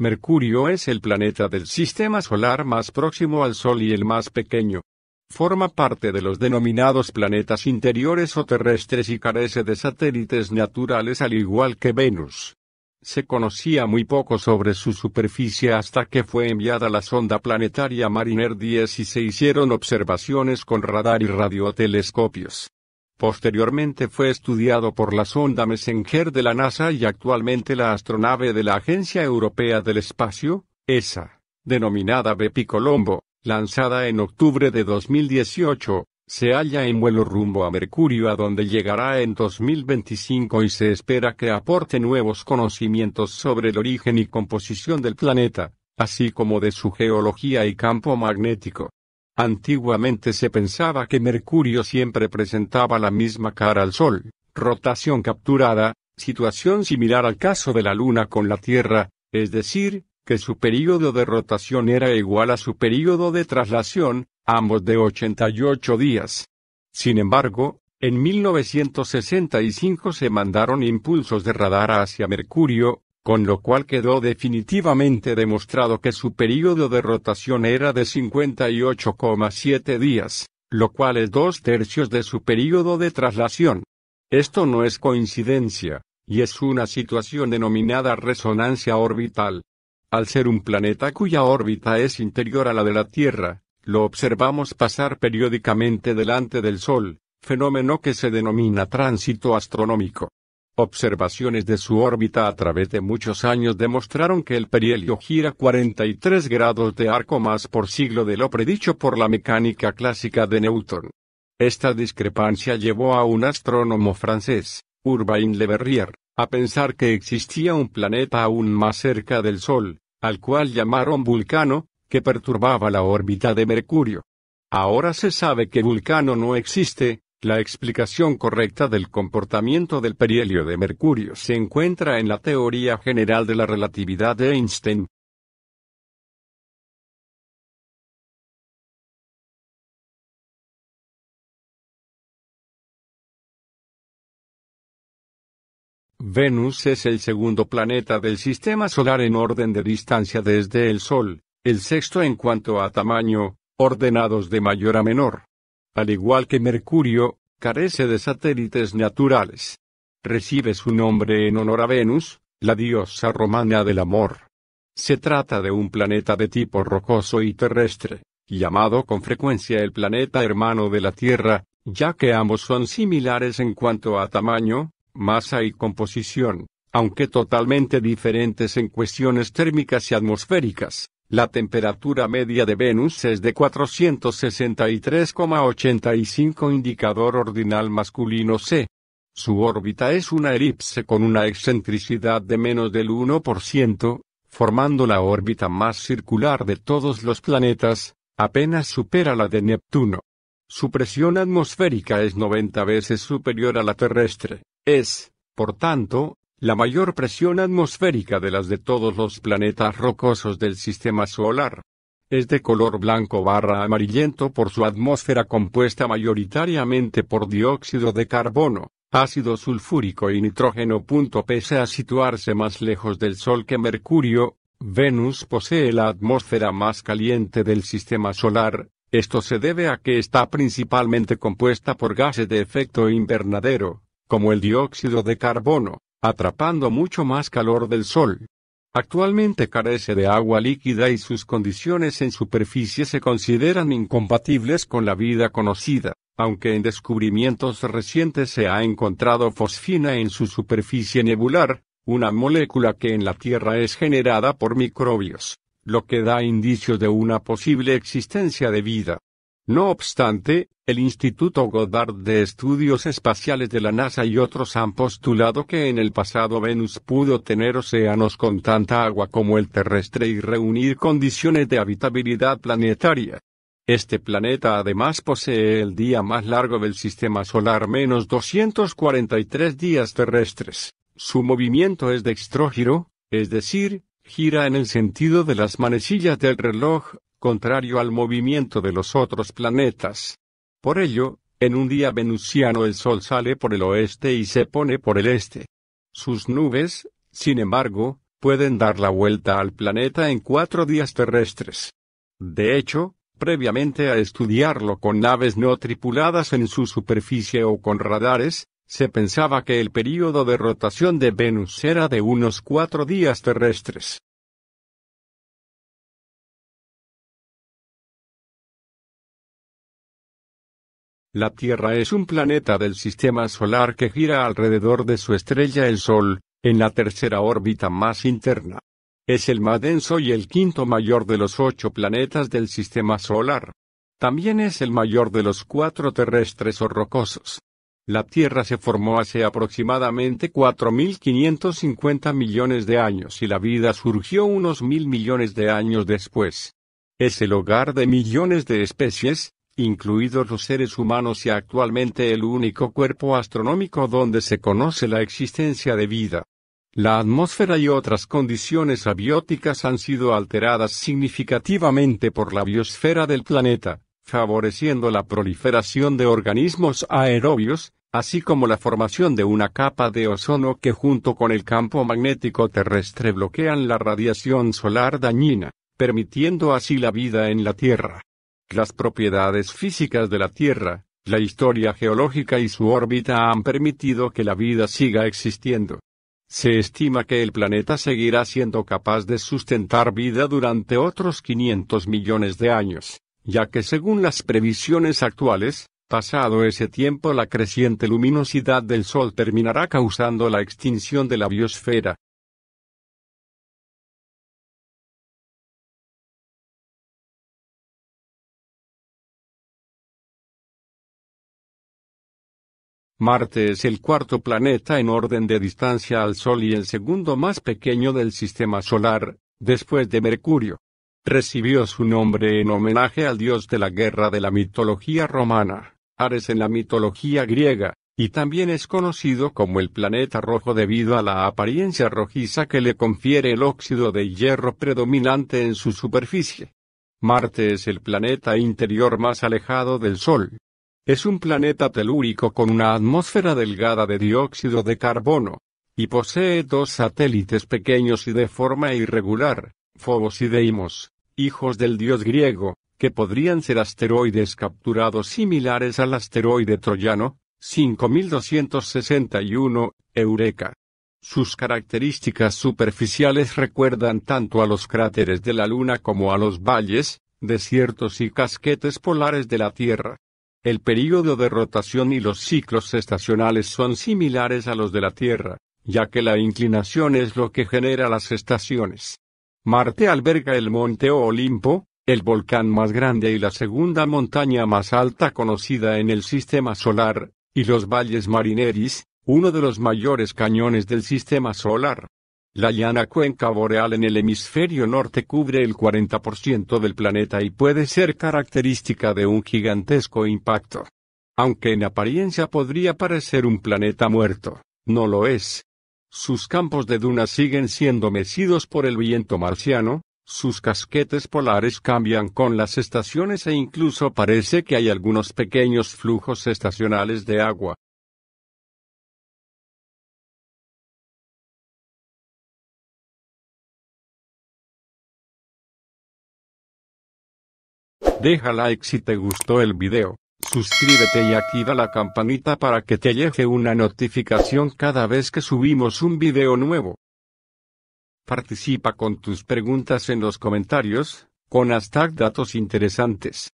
Mercurio es el planeta del sistema solar más próximo al Sol y el más pequeño. Forma parte de los denominados planetas interiores o terrestres y carece de satélites naturales al igual que Venus. Se conocía muy poco sobre su superficie hasta que fue enviada la sonda planetaria Mariner 10 y se hicieron observaciones con radar y radiotelescopios. Posteriormente fue estudiado por la sonda Messenger de la NASA y actualmente la astronave de la Agencia Europea del Espacio, ESA, denominada Bepi Colombo, lanzada en octubre de 2018, se halla en vuelo rumbo a Mercurio a donde llegará en 2025 y se espera que aporte nuevos conocimientos sobre el origen y composición del planeta, así como de su geología y campo magnético. Antiguamente se pensaba que Mercurio siempre presentaba la misma cara al Sol, rotación capturada, situación similar al caso de la Luna con la Tierra, es decir, que su período de rotación era igual a su período de traslación, ambos de 88 días. Sin embargo, en 1965 se mandaron impulsos de radar hacia Mercurio, con lo cual quedó definitivamente demostrado que su período de rotación era de 58,7 días, lo cual es dos tercios de su período de traslación. Esto no es coincidencia, y es una situación denominada resonancia orbital. Al ser un planeta cuya órbita es interior a la de la Tierra, lo observamos pasar periódicamente delante del Sol, fenómeno que se denomina tránsito astronómico. Observaciones de su órbita a través de muchos años demostraron que el perihelio gira 43 grados de arco más por siglo de lo predicho por la mecánica clásica de Newton. Esta discrepancia llevó a un astrónomo francés, Urbain Le Verrier, a pensar que existía un planeta aún más cerca del Sol, al cual llamaron Vulcano, que perturbaba la órbita de Mercurio. Ahora se sabe que Vulcano no existe, la explicación correcta del comportamiento del perihelio de Mercurio se encuentra en la teoría general de la relatividad de Einstein. Venus es el segundo planeta del sistema solar en orden de distancia desde el Sol, el sexto en cuanto a tamaño, ordenados de mayor a menor al igual que Mercurio, carece de satélites naturales. Recibe su nombre en honor a Venus, la diosa romana del amor. Se trata de un planeta de tipo rocoso y terrestre, llamado con frecuencia el planeta hermano de la Tierra, ya que ambos son similares en cuanto a tamaño, masa y composición, aunque totalmente diferentes en cuestiones térmicas y atmosféricas. La temperatura media de Venus es de 463,85 indicador ordinal masculino C. Su órbita es una elipse con una excentricidad de menos del 1%, formando la órbita más circular de todos los planetas, apenas supera la de Neptuno. Su presión atmosférica es 90 veces superior a la terrestre. Es, por tanto, la mayor presión atmosférica de las de todos los planetas rocosos del sistema solar. Es de color blanco barra amarillento por su atmósfera compuesta mayoritariamente por dióxido de carbono, ácido sulfúrico y nitrógeno. Pese a situarse más lejos del Sol que Mercurio, Venus posee la atmósfera más caliente del sistema solar, esto se debe a que está principalmente compuesta por gases de efecto invernadero, como el dióxido de carbono, atrapando mucho más calor del Sol. Actualmente carece de agua líquida y sus condiciones en superficie se consideran incompatibles con la vida conocida, aunque en descubrimientos recientes se ha encontrado fosfina en su superficie nebular, una molécula que en la Tierra es generada por microbios, lo que da indicios de una posible existencia de vida. No obstante, el Instituto Goddard de Estudios Espaciales de la NASA y otros han postulado que en el pasado Venus pudo tener océanos con tanta agua como el terrestre y reunir condiciones de habitabilidad planetaria. Este planeta además posee el día más largo del sistema solar menos 243 días terrestres. Su movimiento es de extrógiro, es decir, gira en el sentido de las manecillas del reloj, contrario al movimiento de los otros planetas. Por ello, en un día venusiano el Sol sale por el oeste y se pone por el este. Sus nubes, sin embargo, pueden dar la vuelta al planeta en cuatro días terrestres. De hecho, previamente a estudiarlo con naves no tripuladas en su superficie o con radares, se pensaba que el período de rotación de Venus era de unos cuatro días terrestres. La Tierra es un planeta del sistema solar que gira alrededor de su estrella el Sol, en la tercera órbita más interna. Es el más denso y el quinto mayor de los ocho planetas del sistema solar. También es el mayor de los cuatro terrestres o rocosos. La Tierra se formó hace aproximadamente 4.550 millones de años y la vida surgió unos mil millones de años después. Es el hogar de millones de especies, incluidos los seres humanos y actualmente el único cuerpo astronómico donde se conoce la existencia de vida. La atmósfera y otras condiciones abióticas han sido alteradas significativamente por la biosfera del planeta, favoreciendo la proliferación de organismos aerobios, así como la formación de una capa de ozono que junto con el campo magnético terrestre bloquean la radiación solar dañina, permitiendo así la vida en la Tierra. Las propiedades físicas de la Tierra, la historia geológica y su órbita han permitido que la vida siga existiendo. Se estima que el planeta seguirá siendo capaz de sustentar vida durante otros 500 millones de años, ya que según las previsiones actuales, pasado ese tiempo la creciente luminosidad del Sol terminará causando la extinción de la biosfera, Marte es el cuarto planeta en orden de distancia al Sol y el segundo más pequeño del Sistema Solar, después de Mercurio. Recibió su nombre en homenaje al dios de la guerra de la mitología romana, Ares en la mitología griega, y también es conocido como el planeta rojo debido a la apariencia rojiza que le confiere el óxido de hierro predominante en su superficie. Marte es el planeta interior más alejado del Sol, es un planeta telúrico con una atmósfera delgada de dióxido de carbono, y posee dos satélites pequeños y de forma irregular, Phobos y Deimos, hijos del dios griego, que podrían ser asteroides capturados similares al asteroide troyano, 5261, Eureka. Sus características superficiales recuerdan tanto a los cráteres de la Luna como a los valles, desiertos y casquetes polares de la Tierra. El período de rotación y los ciclos estacionales son similares a los de la Tierra, ya que la inclinación es lo que genera las estaciones. Marte alberga el monte Olimpo, el volcán más grande y la segunda montaña más alta conocida en el sistema solar, y los valles Marineris, uno de los mayores cañones del sistema solar. La llana cuenca boreal en el hemisferio norte cubre el 40% del planeta y puede ser característica de un gigantesco impacto. Aunque en apariencia podría parecer un planeta muerto, no lo es. Sus campos de dunas siguen siendo mecidos por el viento marciano, sus casquetes polares cambian con las estaciones e incluso parece que hay algunos pequeños flujos estacionales de agua. Deja like si te gustó el video, suscríbete y activa la campanita para que te llegue una notificación cada vez que subimos un video nuevo. Participa con tus preguntas en los comentarios, con hashtag datos interesantes.